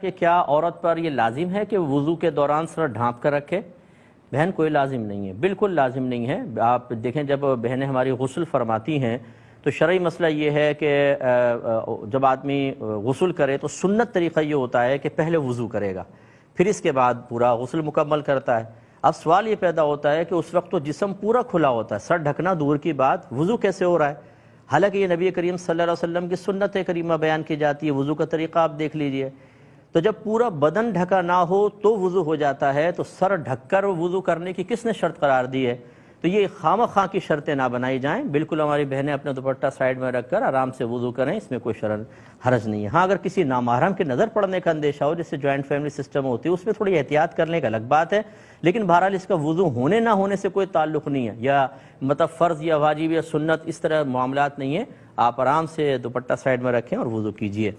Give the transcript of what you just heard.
कि क्या औरत पर यह लाजिम है कि वज़ू के दौरान सर ढांप कर रखे बहन कोई लाजिम नहीं है बिल्कुल लाजिम नहीं है आप देखें जब बहनें हमारी गसल फरमाती हैं तो शर्य मसला ये है कि जब आदमी गसल करे तो सुन्नत तरीक़ा ये होता है कि पहले वज़ू करेगा फिर इसके बाद पूरा गसल मुकम्मल करता है अब सवाल ये पैदा होता है कि उस वक्त तो जिसम पूरा खुला होता है सर ढकना दूर की बात वज़ू कैसे हो रहा है हालांकि ये नबी करीम सल्लल्लाहु अलैहि वसल्लम की सुन्नत करीमा बयान की जाती है वज़ू का तरीक़ा आप देख लीजिए तो जब पूरा बदन ढका ना हो तो वज़ू हो जाता है तो सर ढककर वज़ू करने की किसने शर्त करार दी है तो ये खाम खां की शर्तें ना बनाई जाएं बिल्कुल हमारी बहनें अपना दुपट्टा साइड में रखकर आराम से वज़ू करें इसमें कोई शरण हरज नहीं है हाँ अगर किसी नामहरम के नज़र पड़ने का अंदेशा हो जैसे जॉइंट फैमिली सिस्टम होती है उसमें थोड़ी एहतियात करने का अलग बात है लेकिन बहरहाल इसका वज़ू होने ना होने से कोई ताल्लुक नहीं है या मतलब फ़र्ज़ या वाजिब या सुन्नत इस तरह मामला नहीं है आप आराम से दुपट्टा साइड में रखें और वज़ू कीजिए